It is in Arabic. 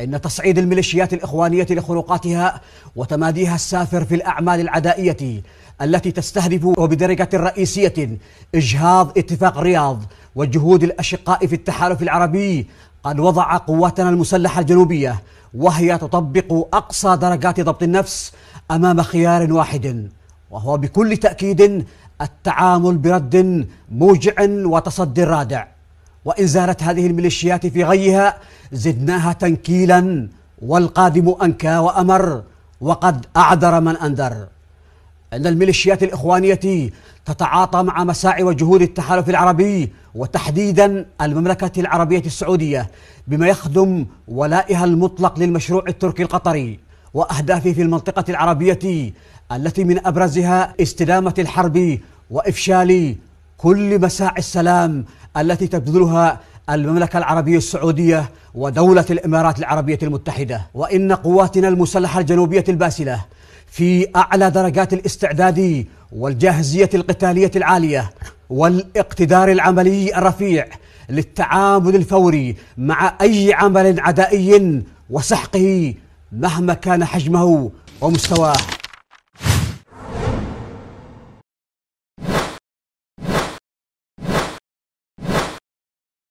إن تصعيد الميليشيات الإخوانية لخروقاتها وتماديها السافر في الأعمال العدائية التي تستهدف وبدرجة رئيسية إجهاض اتفاق رياض وجهود الأشقاء في التحالف العربي قد وضع قواتنا المسلحة الجنوبية وهي تطبق أقصى درجات ضبط النفس أمام خيار واحد وهو بكل تأكيد التعامل برد موجع وتصدي رادع وإن زالت هذه الميليشيات في غيها زدناها تنكيلا والقادم أنكى وأمر وقد أعذر من أنذر أن الميليشيات الإخوانية تتعاطى مع مساعي وجهود التحالف العربي وتحديدا المملكة العربية السعودية بما يخدم ولائها المطلق للمشروع التركي القطري وأهدافه في المنطقة العربية التي من أبرزها استدامة الحرب وإفشال كل مساعي السلام التي تبذلها المملكة العربية السعودية ودولة الإمارات العربية المتحدة وإن قواتنا المسلحة الجنوبية الباسلة في أعلى درجات الاستعداد والجاهزية القتالية العالية والاقتدار العملي الرفيع للتعامل الفوري مع أي عمل عدائي وسحقه مهما كان حجمه ومستواه